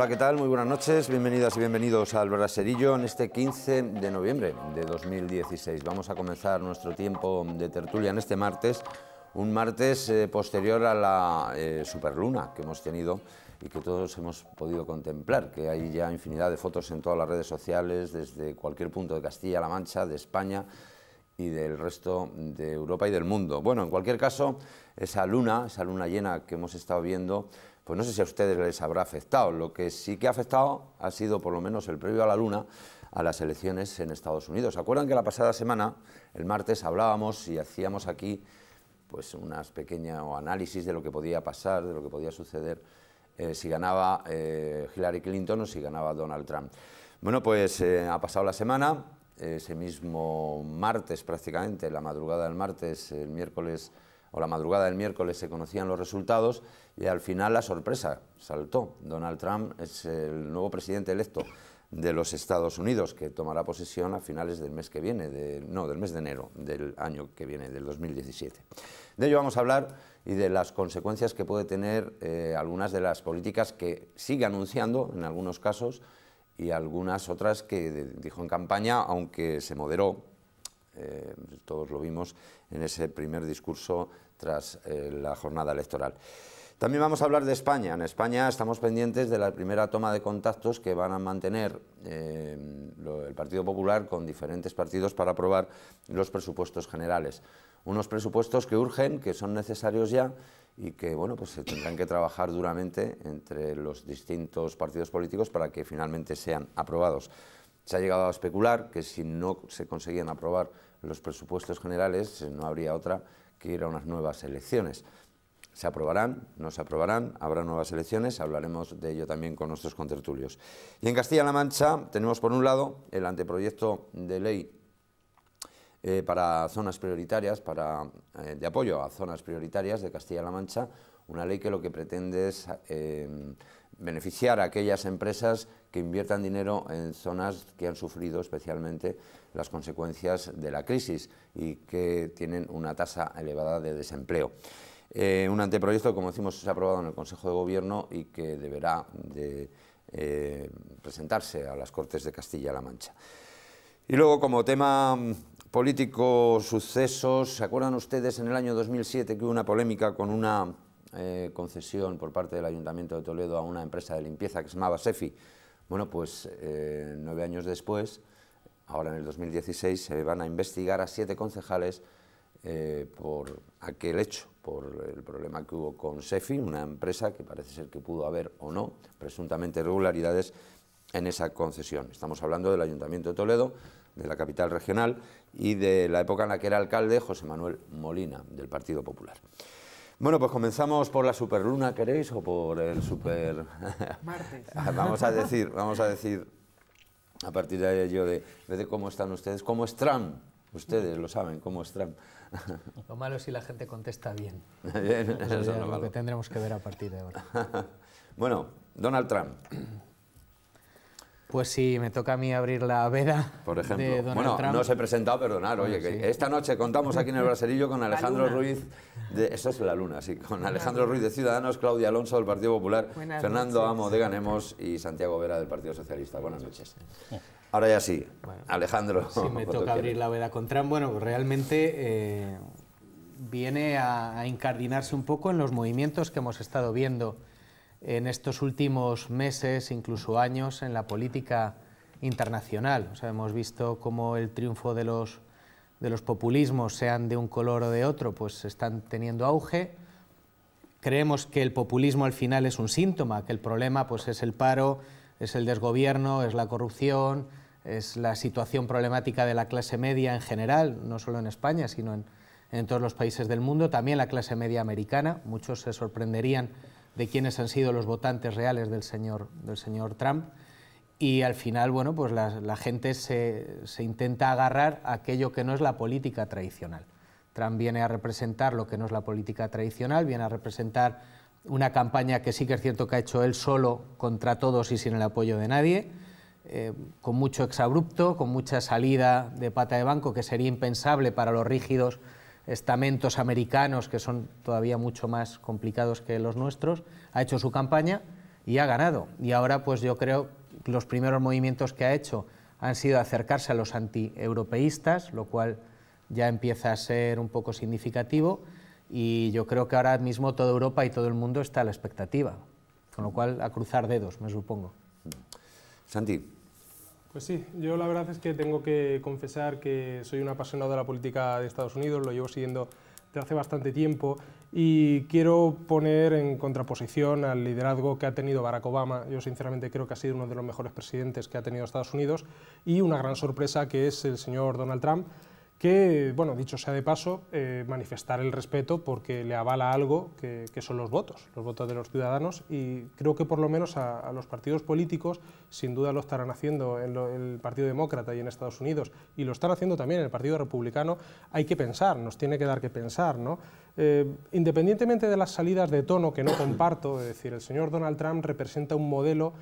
Hola, ¿qué tal? Muy buenas noches. Bienvenidas y bienvenidos al Braserillo en este 15 de noviembre de 2016. Vamos a comenzar nuestro tiempo de tertulia en este martes, un martes eh, posterior a la eh, superluna que hemos tenido y que todos hemos podido contemplar, que hay ya infinidad de fotos en todas las redes sociales, desde cualquier punto de Castilla-La Mancha, de España, y del resto de Europa y del mundo. Bueno, en cualquier caso, esa luna, esa luna llena que hemos estado viendo, pues no sé si a ustedes les habrá afectado. Lo que sí que ha afectado ha sido por lo menos el previo a la luna a las elecciones en Estados Unidos. ¿Se acuerdan que la pasada semana, el martes, hablábamos y hacíamos aquí pues unas pequeñas análisis de lo que podía pasar, de lo que podía suceder eh, si ganaba eh, Hillary Clinton o si ganaba Donald Trump? Bueno, pues eh, ha pasado la semana, ese mismo martes prácticamente, la madrugada del martes, el miércoles o la madrugada del miércoles se conocían los resultados y al final la sorpresa saltó. Donald Trump es el nuevo presidente electo de los Estados Unidos que tomará posesión a finales del mes que viene, no, del mes de enero del año que viene, del 2017. De ello vamos a hablar y de las consecuencias que puede tener eh, algunas de las políticas que sigue anunciando en algunos casos y algunas otras que dijo en campaña, aunque se moderó, eh, todos lo vimos en ese primer discurso tras eh, la jornada electoral. También vamos a hablar de España. En España estamos pendientes de la primera toma de contactos que van a mantener eh, el Partido Popular con diferentes partidos para aprobar los presupuestos generales unos presupuestos que urgen, que son necesarios ya y que bueno, pues se tendrán que trabajar duramente entre los distintos partidos políticos para que finalmente sean aprobados. Se ha llegado a especular que si no se conseguían aprobar los presupuestos generales eh, no habría otra que ir a unas nuevas elecciones. Se aprobarán, no se aprobarán, habrá nuevas elecciones, hablaremos de ello también con nuestros contertulios. Y en Castilla-La Mancha tenemos por un lado el anteproyecto de ley eh, para zonas prioritarias, para, eh, de apoyo a zonas prioritarias de Castilla-La Mancha, una ley que lo que pretende es eh, beneficiar a aquellas empresas que inviertan dinero en zonas que han sufrido especialmente las consecuencias de la crisis y que tienen una tasa elevada de desempleo. un anteproyecto, como decimos, se ha aprobado en el Consejo de Gobierno y que deberá de, presentarse a las Cortes de Castilla-La Mancha. Y luego, como tema mm, político, sucesos, ¿se acuerdan ustedes en el año 2007 que hubo una polémica con una eh, concesión por parte del Ayuntamiento de Toledo a una empresa de limpieza que se llamaba SEFI? Bueno, pues eh, nueve años después, ahora en el 2016, se van a investigar a siete concejales eh, por aquel hecho, por el problema que hubo con SEFI, una empresa que parece ser que pudo haber o no presuntamente irregularidades en esa concesión. Estamos hablando del Ayuntamiento de Toledo, de la capital regional, y de la época en la que era alcalde José Manuel Molina, del Partido Popular. Bueno, pues comenzamos por la superluna, ¿queréis? O por el super... Martes. vamos a decir, vamos a decir, a partir de ello, de, de cómo están ustedes, cómo Trump? ustedes lo saben, cómo están. Lo malo es si la gente contesta bien. eso es lo que tendremos que ver a partir de ahora. bueno, Donald Trump. Pues sí, me toca a mí abrir la veda. Por ejemplo. bueno, no se he presentado, perdonar. Oye, esta noche contamos aquí en el Braserillo con Alejandro Ruiz. De, eso es la luna, sí. Con Alejandro Ruiz de Ciudadanos, Claudia Alonso del Partido Popular, Fernando Amo de Ganemos y Santiago Vera del Partido Socialista. Buenas noches. Ahora ya sí, Alejandro. Sí, me toca abrir la veda con Trump. Bueno, pues realmente eh, viene a, a incardinarse un poco en los movimientos que hemos estado viendo en estos últimos meses, incluso años, en la política internacional. hemos visto cómo el triunfo de los, populismos, sean de un color o de otro, pues están teniendo auge. Creemos que el populismo al final es un síntoma, que el problema pues, es el paro, es el desgobierno, es la corrupción, es la situación problemática de la clase media en general, no solo en España, sino en todos los países del mundo, también la clase media americana. Muchos se sorprenderían de quiénes han sido los votantes reales del señor, Trump y al final, bueno, pues la, gente se, intenta agarrar a aquello que no es la política tradicional. Trump viene a representar lo que no es la política tradicional, viene a representar una campaña que sí que es cierto que ha hecho él solo contra todos y sin el apoyo de nadie, eh, con mucho exabrupto, con mucha salida de pata de banco que sería impensable para los rígidos estamentos americanos que son todavía mucho más complicados que los nuestros, ha hecho su campaña y ha ganado. Y ahora, pues yo creo que los primeros movimientos que ha hecho han sido acercarse a los anti-europeístas, lo cual ya empieza a ser un poco significativo. Y yo creo que ahora mismo toda Europa y todo el mundo está a la expectativa. Con lo cual, a cruzar dedos, me supongo. Santi, pues sí, yo la verdad es que tengo que confesar que soy un apasionado de la política de Estados Unidos, lo llevo siguiendo desde hace bastante tiempo y quiero poner en contraposición al liderazgo que ha tenido Barack Obama. Yo sinceramente creo que ha sido uno de los mejores presidentes que ha tenido Estados Unidos y una gran sorpresa que es el señor Donald Trump, que, bueno, dicho sea de paso, eh, manifestar el respeto porque le avala algo que, son los votos, los votos de los ciudadanos, y creo que por lo menos a, los partidos políticos, sin duda lo estarán haciendo en, el Partido Demócrata y en Estados Unidos, y lo están haciendo también en el Partido Republicano, hay que pensar, nos tiene que dar que pensar, ¿no? Eh, independientemente de las salidas de tono que no comparto, es decir, el señor Donald Trump representa un modelo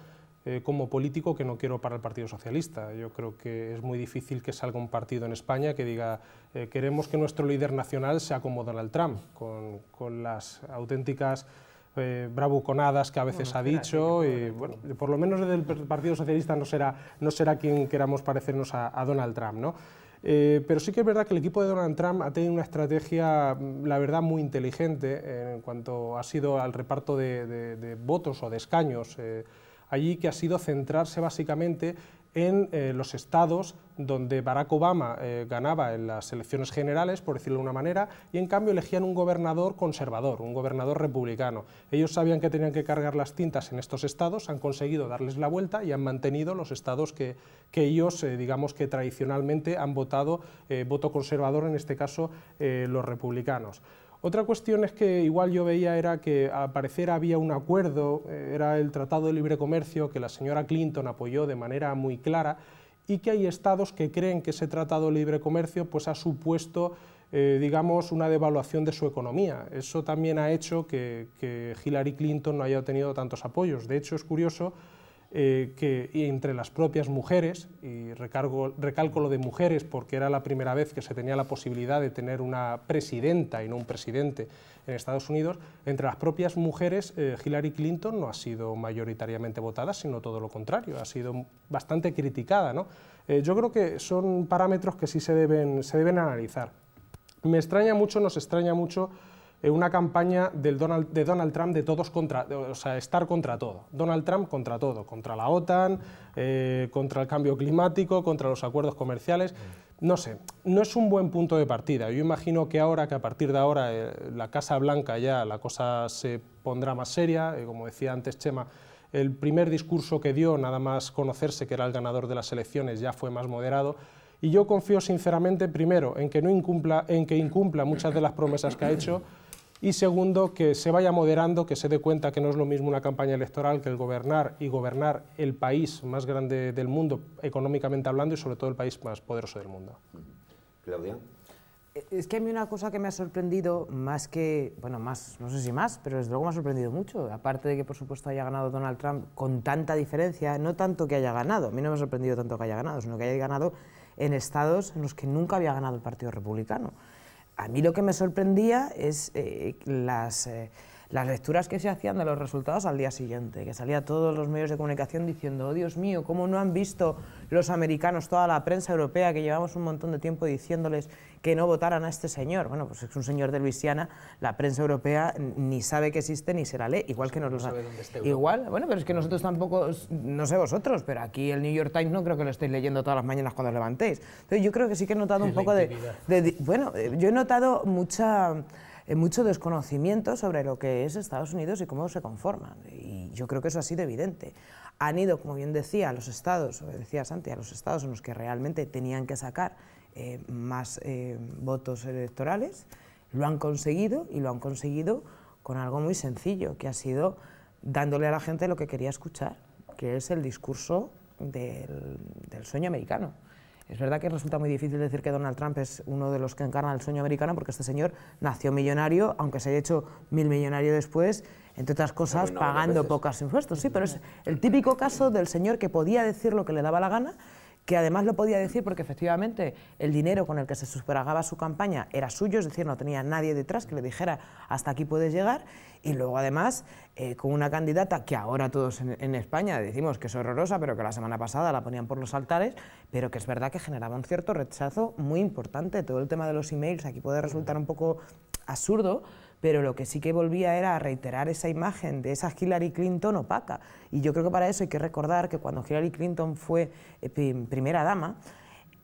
eh, como político que no quiero para el Partido Socialista. Yo creo que es muy difícil que salga un partido en España que diga eh, queremos que nuestro líder nacional sea como Donald Trump, con, las auténticas eh, bravuconadas que a veces ha dicho. y, bueno, por lo menos desde el Partido Socialista no será, no será quien queramos parecernos a, Donald Trump. ¿no? pero sí que es verdad que el equipo de Donald Trump ha tenido una estrategia, mm, la verdad, muy inteligente en cuanto ha sido al reparto de, votos o de escaños. Eh, allí que ha sido centrarse básicamente en eh, los estados donde Barack Obama eh, ganaba en las elecciones generales, por decirlo de una manera, y en cambio elegían un gobernador conservador, un gobernador republicano. Ellos sabían que tenían que cargar las tintas en estos estados, han conseguido darles la vuelta y han mantenido los estados que, ellos, eh, digamos que tradicionalmente han votado voto conservador, en este caso los republicanos. Otra cuestión es que igual yo veía era que al parecer había un acuerdo, eh, era el Tratado de Libre Comercio que la señora Clinton apoyó de manera muy clara y que hay estados que creen que ese Tratado de Libre Comercio pues, ha supuesto eh, digamos, una devaluación de su economía. Eso también ha hecho que, que Hillary Clinton no haya obtenido tantos apoyos. De hecho, es curioso eh, que entre las propias mujeres, y recargo, recalco lo de mujeres porque era la primera vez que se tenía la posibilidad de tener una presidenta y no un presidente en Estados Unidos, entre las propias mujeres eh, Hillary Clinton no ha sido mayoritariamente votada, sino todo lo contrario, ha sido bastante criticada. Eh, yo creo que son parámetros que sí se deben, se deben analizar. Me extraña mucho, nos extraña mucho una campaña del de Donald Trump de todos contra, o sea, estar contra todo. Donald Trump contra todo, contra la OTAN, eh, contra el cambio climático, contra los acuerdos comerciales. No sé, no es un buen punto de partida. Yo imagino que ahora, que a partir de ahora, eh, la Casa Blanca ya la cosa se pondrá más seria, eh, como decía antes Chema, el primer discurso que dio, nada más conocerse que era el ganador de las elecciones, ya fue más moderado. Y yo confío sinceramente, primero, en que, no incumpla, en que incumpla muchas de las promesas que ha hecho y segundo, que se vaya moderando, que se dé cuenta que no es lo mismo una campaña electoral que el gobernar y gobernar el país más grande del mundo, económicamente hablando, y sobre todo el país más poderoso del mundo. Claudia. Eh, es que a mí una cosa que me ha sorprendido más que, bueno, más, no sé si más, pero desde luego me ha sorprendido mucho, aparte de que por supuesto haya ganado Donald Trump con tanta diferencia, no tanto que haya ganado, a mí no me ha sorprendido tanto que haya ganado, sino que haya ganado en estados en los que nunca había ganado el Partido Republicano. A mí lo que me sorprendía es eh, las, eh, las lecturas que se hacían de los resultados al día siguiente, que salía todos los medios de comunicación diciendo, oh Dios mío, ¿cómo no han visto los americanos, toda la prensa europea, que llevamos un montón de tiempo diciéndoles que no votaran a este señor? Bueno, pues es un señor de Luisiana, la prensa europea ni sabe que existe ni se la lee, igual que no lo sabe. Igual, bueno, pero es que nosotros tampoco, no sé vosotros, pero aquí el New York Times no creo que lo estéis leyendo todas las mañanas cuando levantéis. Entonces yo creo que sí que he notado un poco de... Bueno, eh, yo he notado mucha eh, mucho desconocimiento sobre lo que es Estados Unidos y cómo se conforman. Y yo creo que eso ha sido evidente. Han ido, como bien decía, a los estados, o decía Santi, a los estados en los que realmente tenían que sacar eh, más eh, votos electorales. Lo han conseguido y lo han conseguido con algo muy sencillo, que ha sido dándole a la gente lo que quería escuchar, que es el discurso del sueño americano. Es verdad que resulta muy difícil decir que Donald Trump es uno de los que encarna el sueño americano, porque este señor nació millonario, aunque se haya hecho mil millonario después, entre otras cosas, pagando pocos impuestos. Sí, pero es el típico caso del señor que podía decir lo que le daba la gana que además lo podía decir porque efectivamente el dinero con el que se superagaba su campaña era suyo, es decir, no tenía nadie detrás que le dijera hasta aquí puedes llegar, y luego además eh, con una candidata que ahora todos en, en, España decimos que es horrorosa, pero que la semana pasada la ponían por los altares, pero que es verdad que generaba un cierto rechazo muy importante, todo el tema de los emails aquí puede resultar un poco absurdo, pero lo que sí que volvía era a reiterar esa imagen de esa Hillary Clinton opaca. Y yo creo que para eso hay que recordar que cuando Hillary Clinton fue eh, primera dama,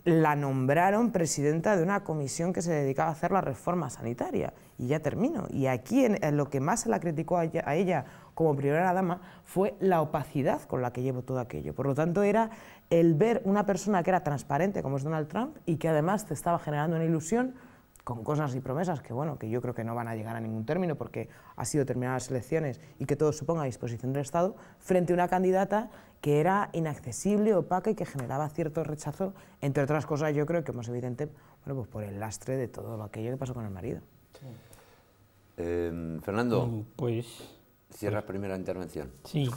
la nombraron presidenta de una comisión que se dedicaba a hacer la reforma sanitaria. Y ya termino. Y aquí en, lo que más se la criticó a ella, como primera dama fue la opacidad con la que llevó todo aquello. Por lo tanto, era el ver una persona que era transparente, como es Donald Trump, y que además te estaba generando una ilusión con cosas y promesas que, bueno, que yo creo que no van a llegar a ningún término porque ha sido terminadas las elecciones y que todo se ponga a disposición del Estado, frente a una candidata que era inaccesible, opaca y que generaba cierto rechazo, entre otras cosas, yo creo que más evidente, bueno, pues por el lastre de todo aquello que pasó con el marido. Em, Fernando, mm, pues... Cierras pues primera intervención. Sí,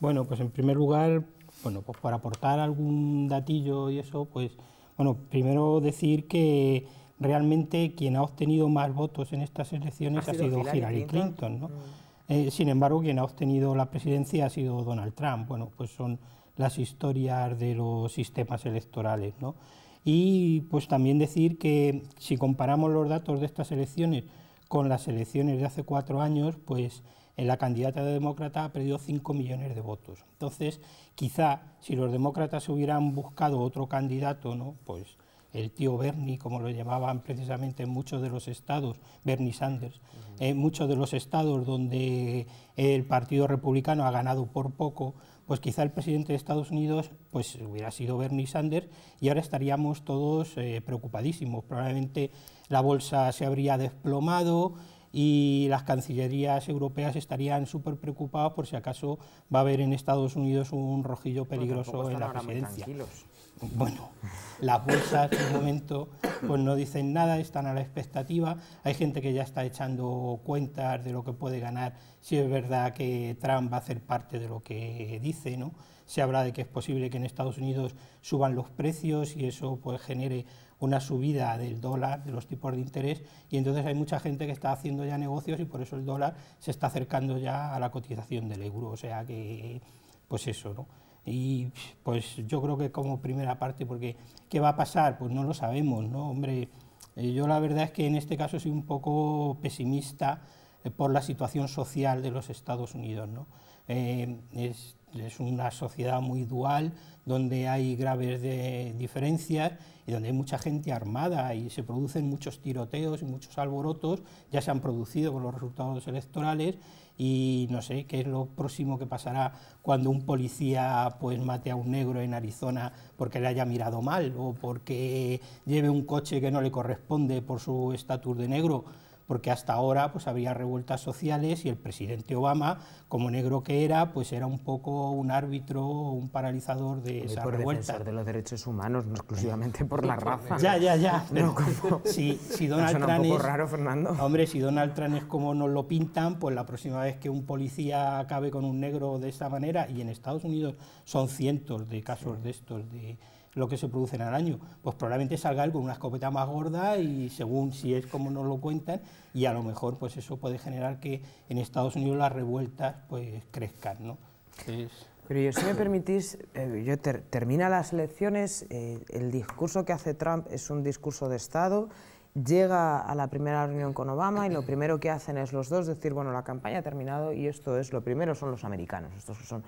bueno, pues en primer lugar, bueno, pues por aportar algún datillo y eso, pues, bueno, primero decir que realmente quien ha obtenido más votos en estas elecciones ha, sido, Hillary Clinton. ¿no? Mm. Eh, sin embargo, quien ha obtenido la presidencia ha sido Donald Trump. Bueno, pues son las historias de los sistemas electorales. ¿no? Y pues también decir que si comparamos los datos de estas elecciones con las elecciones de hace cuatro años, pues la candidata de demócrata ha perdido 5 millones de votos. Entonces, quizá si los demócratas hubieran buscado otro candidato, ¿no? pues el tío Bernie, como lo llamaban precisamente en muchos de los estados, Bernie Sanders, en eh, muchos de los estados donde el Partido Republicano ha ganado por poco, pues quizá el presidente de Estados Unidos pues, hubiera sido Bernie Sanders y ahora estaríamos todos eh, preocupadísimos. Probablemente la bolsa se habría desplomado, y las cancillerías europeas estarían súper preocupadas por si acaso va a haber en Estados Unidos un rojillo peligroso en la presidencia bueno, las bolsas en este momento pues no dicen nada, están a la expectativa. Hay gente que ya está echando cuentas de lo que puede ganar, si es verdad que Trump va a ser parte de lo que dice, ¿no? Se habla de que es posible que en Estados Unidos suban los precios y eso pues genere una subida del dólar, de los tipos de interés, y entonces hay mucha gente que está haciendo ya negocios y por eso el dólar se está acercando ya a la cotización del euro, o sea que, pues eso, ¿no? Y pues yo creo que como primera parte, porque ¿qué va a pasar? Pues no lo sabemos, ¿no? Hombre, eh, yo la verdad es que en este caso soy un poco pesimista eh, por la situación social de los Estados Unidos, ¿no? Eh, es una sociedad muy dual donde hay graves diferencias y donde hay mucha gente armada y se producen muchos tiroteos y muchos alborotos, ya se han producido con los resultados electorales y no sé qué es lo próximo que pasará cuando un policía pues mate a un negro en Arizona porque le haya mirado mal o porque lleve un coche que no le corresponde por su estatus de negro porque hasta ahora pues, había revueltas sociales y el presidente Obama, como negro que era, pues era un poco un árbitro, un paralizador de esa por revuelta. de los derechos humanos, no exclusivamente por la raza. Ya, ya, ya. No, si, Donald Trump un poco raro, Fernando. Hombre, si Donald Trump es como nos lo pintan, pues la próxima vez que un policía acabe con un negro de esta manera, y en Estados Unidos son cientos de casos de estos de lo que se produce en el año. Pues probablemente salga él con una escopeta más gorda y según si es como nos lo cuentan, y a lo mejor pues eso puede generar que en Estados Unidos las revueltas pues crezcan, ¿no? pero yo, si me permitís, eh, yo termina las elecciones, eh, el discurso que hace Trump es un discurso de Estado, llega a la primera reunión con Obama y lo primero que hacen es los dos decir, bueno, la campaña ha terminado y esto es lo primero, son los americanos, estos son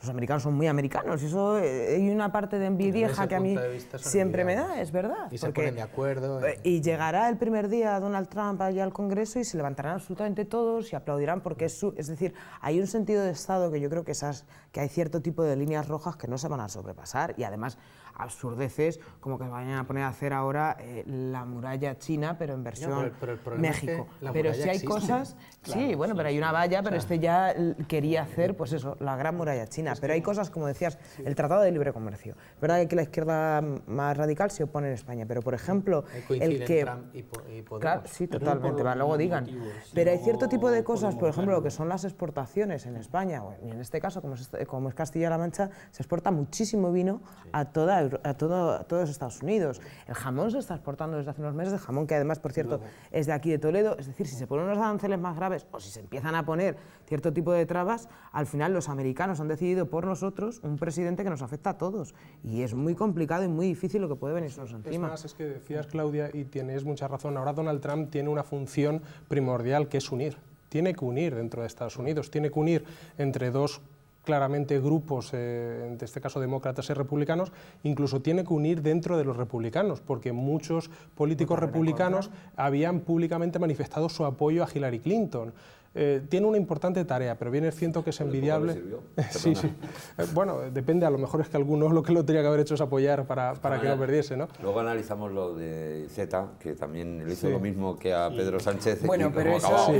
los americanos son muy americanos. Y eso eh, hay una parte de envidieja que a mí siempre me da, es verdad. Y se ponen de acuerdo. Eh, y llegará el primer día Donald Trump allá al Congreso y se levantarán absolutamente todos y aplaudirán porque es su, Es decir, hay un sentido de Estado que yo creo que, esas, que hay cierto tipo de líneas rojas que no se van a sobrepasar y además absurdeces como que vayan a poner a hacer ahora eh, la muralla china, pero en versión México. pero si hay cosas... sí, bueno, pero hay una valla, pero este ya quería hacer, pues eso, la gran muralla china pero hay cosas, como decías, el Tratado de Libre Comercio. Es verdad que la izquierda más radical se opone en España, pero por ejemplo, el que... Trump claro, sí, totalmente, luego digan. pero hay cierto tipo de cosas, por ejemplo, lo que son las exportaciones en España, y en este caso, como es, Castilla-La Mancha, se exporta muchísimo vino a, toda, a, todos Estados Unidos. El jamón se está exportando desde hace unos meses, el jamón que además, por cierto, es de aquí de Toledo, es decir, si se ponen unos aranceles más graves o si se empiezan a poner cierto tipo de trabas, al final los americanos han decidido por nosotros un presidente que nos afecta a todos. Y es muy complicado y muy difícil lo que puede venirnos encima. Es más, es que decías, Claudia, y tienes mucha razón, ahora Donald Trump tiene una función primordial que es unir. Tiene que unir dentro de Estados Unidos, tiene que unir entre dos claramente grupos, eh, en este caso demócratas y republicanos, incluso tiene que unir dentro de los republicanos, porque muchos políticos republicanos habían públicamente manifestado su apoyo a Hillary Clinton. Eh, tiene una importante tarea, pero bien es cierto que es envidiable. sí, sí. Eh, bueno, depende, a lo mejor es que algunos lo que lo tenía que haber hecho es apoyar para, para que no perdiese, ¿no? Luego analizamos lo de Z, que también le hizo lo mismo que a Pedro Sánchez. Bueno, pero eso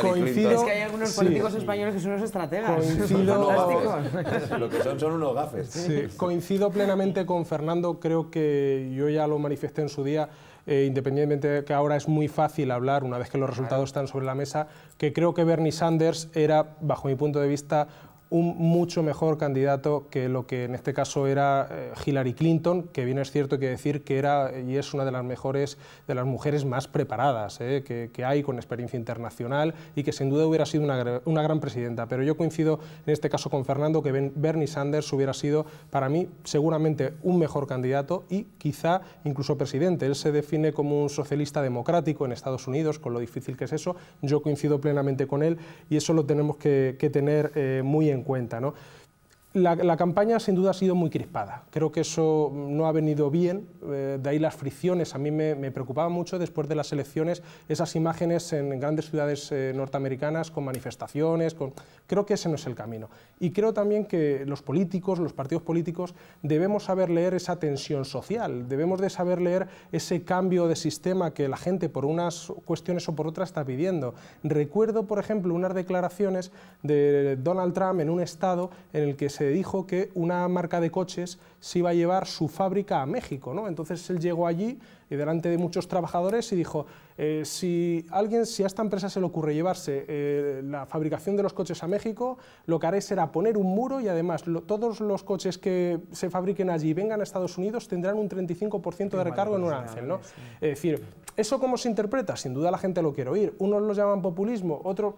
Coincido, es que hay algunos políticos españoles que son unos estrategas. lo que son son unos gafes. Coincido plenamente con Fernando, creo que yo ya lo manifesté en su día. Eh, independientemente de que ahora es muy fácil hablar una vez que los resultados están sobre la mesa, que creo que Bernie Sanders era, bajo mi punto de vista, un mucho mejor candidato que lo que en este caso era eh, Hillary Clinton, que bien es cierto que decir que era y es una de las mejores, de las mujeres más preparadas eh, que, hay con experiencia internacional y que sin duda hubiera sido una, una, gran presidenta. Pero yo coincido en este caso con Fernando que Bernie Sanders hubiera sido para mí seguramente un mejor candidato y quizá incluso presidente. Él se define como un socialista democrático en Estados Unidos, con lo difícil que es eso. Yo coincido plenamente con él y eso lo tenemos que, tener eh, muy en en cuenta. ¿no? La, campaña sin duda ha sido muy crispada. Creo que eso no ha venido bien, eh, de ahí las fricciones. A mí me, me, preocupaba mucho después de las elecciones esas imágenes en grandes ciudades eh, norteamericanas con manifestaciones. Con... Creo que ese no es el camino. Y creo también que los políticos, los partidos políticos, debemos saber leer esa tensión social, debemos de saber leer ese cambio de sistema que la gente por unas cuestiones o por otras está pidiendo. Recuerdo, por ejemplo, unas declaraciones de Donald Trump en un estado en el que se dijo que una marca de coches se iba a llevar su fábrica a México. ¿no? Entonces él llegó allí y delante de muchos trabajadores y dijo, eh, si, alguien, si a esta empresa se le ocurre llevarse eh, la fabricación de los coches a México, lo que haré será poner un muro y además todos los coches que se fabriquen allí y vengan a Estados Unidos tendrán un 35% de recargo en un ángel. ¿no? Es decir, ¿eso cómo se interpreta? Sin duda la gente lo quiere oír. Unos lo llaman populismo, otros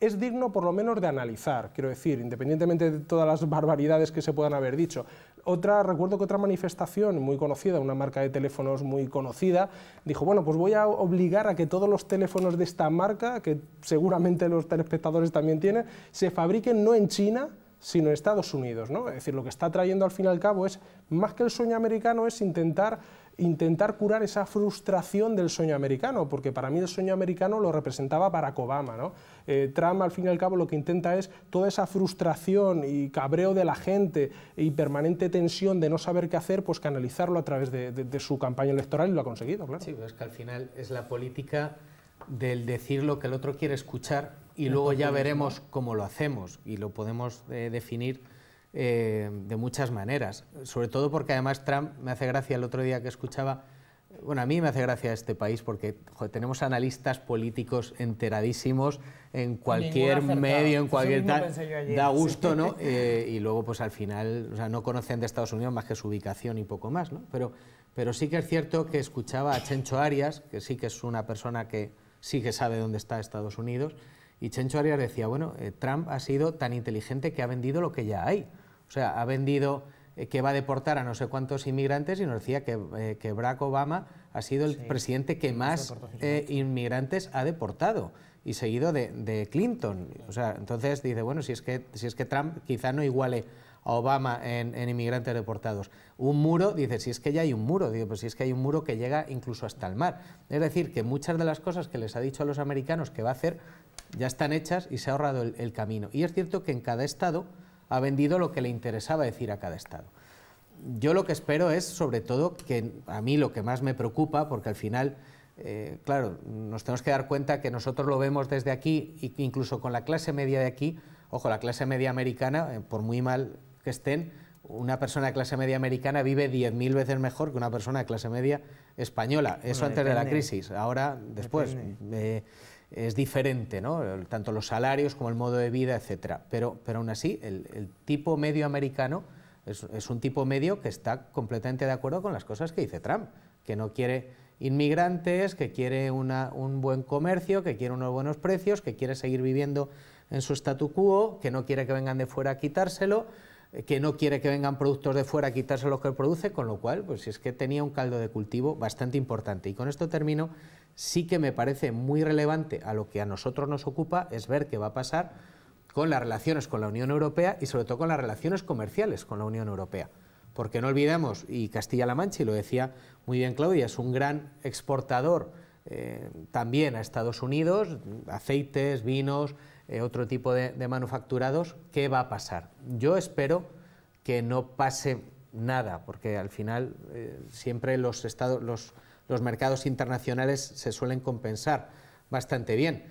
es digno por lo menos de analizar, quiero decir, independientemente de todas las barbaridades que se puedan haber dicho. Otra, recuerdo que otra manifestación muy conocida, una marca de teléfonos muy conocida, dijo, bueno, pues voy a obligar a que todos los teléfonos de esta marca, que seguramente los telespectadores también tienen, se fabriquen no en China, sino en Estados Unidos. ¿no? Es decir, lo que está trayendo al fin y al cabo es, más que el sueño americano, es intentar intentar curar esa frustración del sueño americano, porque para mí el sueño americano lo representaba Barack Obama. ¿no? Eh, Trump, al fin y al cabo, lo que intenta es toda esa frustración y cabreo de la gente y permanente tensión de no saber qué hacer, pues canalizarlo a través de, su campaña electoral y lo ha conseguido, Sí, es que al final es la política del decir lo que el otro quiere escuchar y luego ya veremos cómo lo hacemos y lo podemos eh, definir eh, de muchas maneras, sobre todo porque además Trump, me hace gracia el otro día que escuchaba, bueno, a mí me hace gracia este país porque tenemos analistas políticos enteradísimos en cualquier medio, en cualquier Da gusto, ¿no? Eh, y luego, pues al final, o sea, no conocen de Estados Unidos más que su ubicación y poco más, ¿no? Pero, pero sí que es cierto que escuchaba a Chencho Arias, que sí que es una persona que sí que sabe dónde está Estados Unidos, y Chencho Arias decía, bueno, eh, Trump ha sido tan inteligente que ha vendido lo que ya hay. O sea, ha vendido eh, que va a deportar a no sé cuántos inmigrantes y nos decía que, eh, Barack Obama ha sido el presidente que más eh, inmigrantes ha deportado y seguido de, Clinton. O sea, entonces dice, bueno, si es que, si es que Trump quizá no iguale a Obama en, inmigrantes deportados. Un muro, dice, si es que ya hay un muro, digo, pues si es que hay un muro que llega incluso hasta el mar. Es decir, que muchas de las cosas que les ha dicho a los americanos que va a hacer ya están hechas y se ha ahorrado el camino. Y es cierto que en cada estado ha vendido lo que le interesaba decir a cada Estado. Yo lo que espero es, sobre todo, que a mí lo que más me preocupa, porque al final, eh, claro, nos tenemos que dar cuenta que nosotros lo vemos desde aquí, incluso con la clase media de aquí, ojo, la clase media americana, eh, por muy mal que estén, una persona de clase media americana vive 10.000 veces mejor que una persona de clase media española. Eso antes de la crisis, ahora después es diferente, ¿no? tanto los salarios como el modo de vida, etc. Pero, pero aún así, el, tipo medio americano es, un tipo medio que está completamente de acuerdo con las cosas que dice Trump, que no quiere inmigrantes, que quiere un buen comercio, que quiere unos buenos precios, que quiere seguir viviendo en su statu quo, que no quiere que vengan de fuera a quitárselo, eh, que no quiere que vengan productos de fuera a quitarse lo que produce, con lo cual, pues es que tenía un caldo de cultivo bastante importante. Y con esto termino sí que me parece muy relevante a lo que a nosotros nos ocupa es ver qué va a pasar con las relaciones con la Unión Europea y sobre todo con las relaciones comerciales con la Unión Europea. Porque no olvidemos y Castilla-La Mancha, y lo decía muy bien Claudia, es un gran exportador eh, también a Estados Unidos, aceites, vinos, eh, otro tipo de, manufacturados. ¿Qué va a pasar? Yo espero que no pase nada, porque al final eh, siempre los estados, los los mercados internacionales se suelen compensar bastante bien.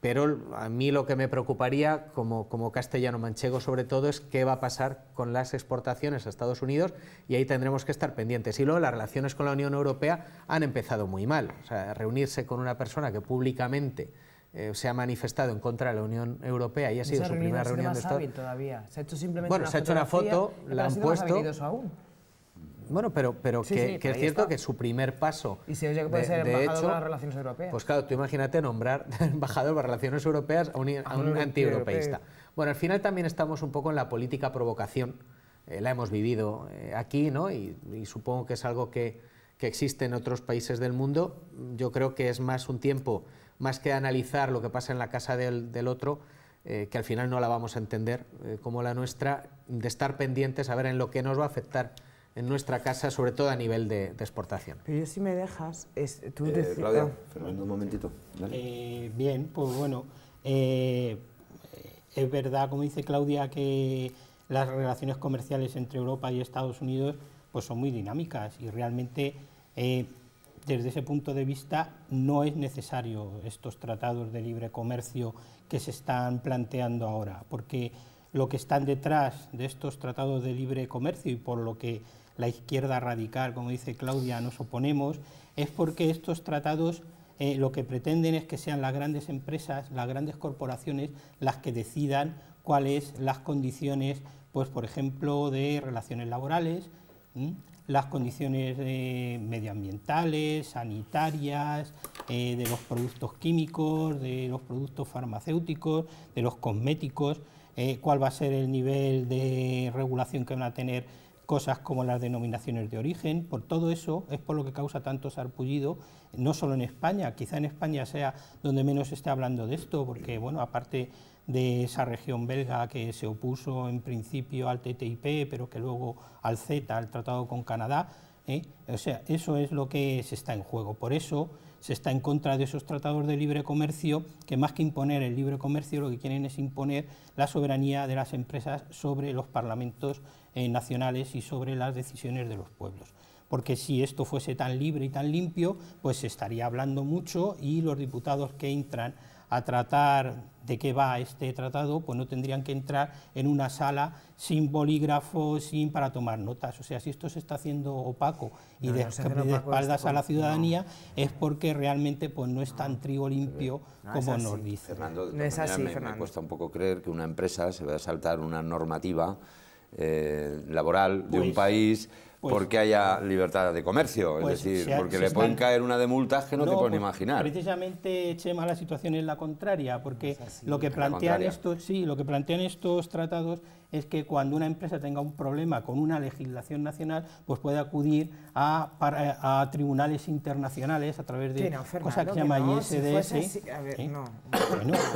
Pero a mí lo que me preocuparía, como, como castellano manchego sobre todo, es qué va a pasar con las exportaciones a Estados Unidos y ahí tendremos que estar pendientes. Y luego las relaciones con la Unión Europea han empezado muy mal. O reunirse con una persona que públicamente eh, se ha manifestado en contra de la Unión Europea y ha sido su primera reunión de Estado. todavía. Se ha hecho bueno, se ha hecho una foto, la han puesto. Bueno, pero, pero que, es cierto que su primer paso. Y si que puede ser embajador de, las relaciones europeas. Pues claro, tú imagínate nombrar embajador para relaciones europeas a un, a un antieuropeísta. Bueno, al final también estamos un poco en la política provocación. Eh, la hemos vivido eh, aquí, ¿no? Y, supongo que es algo que, que existe en otros países del mundo. Yo creo que es más un tiempo, más que analizar lo que pasa en la casa del, otro, eh, que al final no la vamos a entender como la nuestra, de estar pendientes a ver en lo que nos va a afectar en nuestra casa, sobre todo a nivel de, exportación. Pero yo si me dejas, es, tú eh, Claudia, ah. Fernando, un momentito. Eh, bien, pues bueno, eh, es verdad, como dice Claudia, que las relaciones comerciales entre Europa y Estados Unidos pues son muy dinámicas y realmente eh, desde ese punto de vista no es necesario estos tratados de libre comercio que se están planteando ahora, porque lo que están detrás de estos tratados de libre comercio y por lo que la izquierda radical, como dice Claudia, nos oponemos, es porque estos tratados eh, lo que pretenden es que sean las grandes empresas, las grandes corporaciones, las que decidan cuáles las condiciones, pues por ejemplo, de relaciones laborales, las condiciones eh, medioambientales, sanitarias, eh, de los productos químicos, de los productos farmacéuticos, de los cosméticos, cuál va a ser el nivel de regulación que van a tener cosas como las denominaciones de origen, por todo eso es por lo que causa tanto sarpullido, no solo en España, quizá en España sea donde menos se esté hablando de esto, porque bueno, aparte de esa región belga que se opuso en principio al TTIP, pero que luego al Z, al tratado con Canadá, ¿eh? o sea, eso es lo que se está en juego. Por eso se está en contra de esos tratados de libre comercio que más que imponer el libre comercio lo que quieren es imponer la soberanía de las empresas sobre los parlamentos eh, nacionales y sobre las decisiones de los pueblos. Porque si esto fuese tan libre y tan limpio, pues se estaría hablando mucho y los diputados que entran a tratar de qué va este tratado, pues no tendrían que entrar en una sala sin bolígrafo, sin para tomar notas. O sea, si esto se está haciendo opaco y de, espaldas a la ciudadanía, es porque realmente pues, no es tan trigo limpio como nos dice. no es así, Fernando. me cuesta un poco creer que una empresa se va a saltar una normativa eh, laboral de un país pues porque haya libertad de comercio, es pues decir, porque le pueden caer una de multas que no, te puedes pues, imaginar. Precisamente, Chema, la situación es la contraria, porque lo que plantean estos, sí, lo que plantean estos tratados es que cuando una empresa tenga un problema con una legislación nacional, pues puede acudir a, tribunales internacionales a través de cosas que se llama no, ISDS. ¿Eh? no.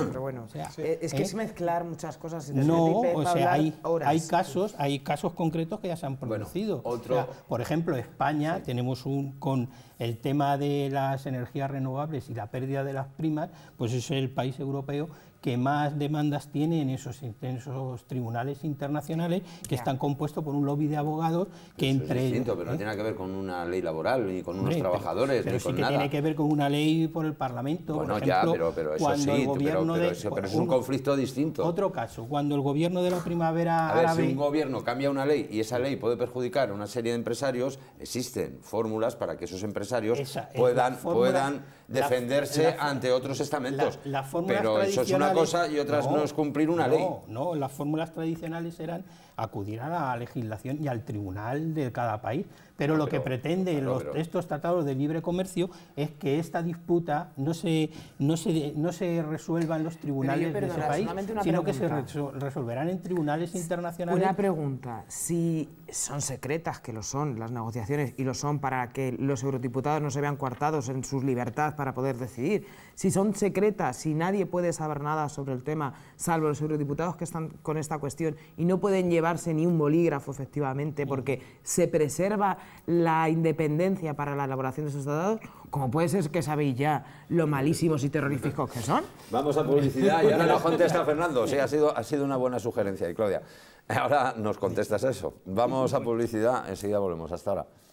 pero bueno, eh, es que ¿eh? es mezclar muchas cosas. No, o sea, hay, hay, casos, hay casos concretos que ya se han producido. Por ejemplo, España tenemos un con el tema de las energías renovables y la pérdida de las primas, pues es el país europeo que más demandas tiene en esos, intensos tribunales internacionales que están compuestos por un lobby de abogados que entre... Es distinto, pero no ¿eh? tiene que ver con una ley laboral, ni con unos trabajadores, que tiene que ver con una ley por el Parlamento, bueno, ya, pero, eso sí, pero, es un, conflicto distinto. Otro caso, cuando el gobierno de la primavera A ver, si un gobierno cambia una ley y esa ley puede perjudicar a una serie de empresarios, existen fórmulas para que esos empresarios eh, puedan, puedan defenderse ante otros estamentos. La, pero eso es una cosa y otras no, es cumplir una no, ley. No, las fórmulas tradicionales eran acudir a la legislación y al tribunal de cada país. Pero ah, lo que pretende ah, los, estos tratados de libre comercio es que esta disputa no se, no se, no se resuelva en los tribunales de ese país, sino que se resolverán en tribunales internacionales. Una pregunta, si son secretas, que lo son las negociaciones, y lo son para que los eurodiputados no se vean coartados en su libertad para poder decidir, si son secretas, si nadie puede saber nada sobre el tema, salvo los eurodiputados que están con esta cuestión y no pueden llevar ni un bolígrafo, efectivamente, mm. porque se preserva la independencia para la elaboración de esos datos, como puede ser que sabéis ya lo malísimos y terroríficos que son. Vamos a publicidad y ahora nos contesta Fernando. Sí, ha sido, ha sido una buena sugerencia. Y Claudia, ahora nos contestas eso. Vamos a publicidad, enseguida volvemos. Hasta ahora.